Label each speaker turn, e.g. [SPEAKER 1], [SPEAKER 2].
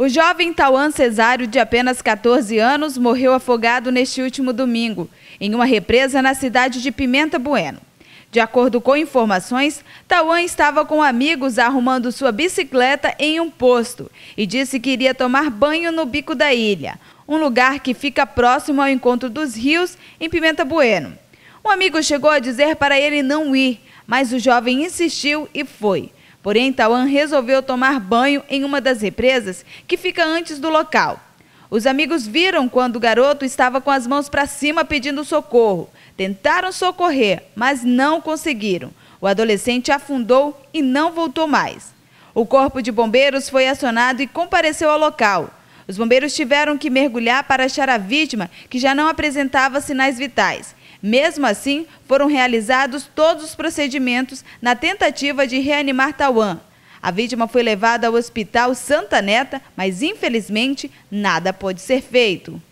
[SPEAKER 1] O jovem Tauan Cesário, de apenas 14 anos, morreu afogado neste último domingo, em uma represa na cidade de Pimenta Bueno. De acordo com informações, Tauan estava com amigos arrumando sua bicicleta em um posto e disse que iria tomar banho no Bico da Ilha, um lugar que fica próximo ao encontro dos rios em Pimenta Bueno. Um amigo chegou a dizer para ele não ir, mas o jovem insistiu e foi. Porém, Tauan resolveu tomar banho em uma das represas que fica antes do local. Os amigos viram quando o garoto estava com as mãos para cima pedindo socorro. Tentaram socorrer, mas não conseguiram. O adolescente afundou e não voltou mais. O corpo de bombeiros foi acionado e compareceu ao local. Os bombeiros tiveram que mergulhar para achar a vítima, que já não apresentava sinais vitais. Mesmo assim, foram realizados todos os procedimentos na tentativa de reanimar Tauan. A vítima foi levada ao Hospital Santa Neta, mas infelizmente nada pôde ser feito.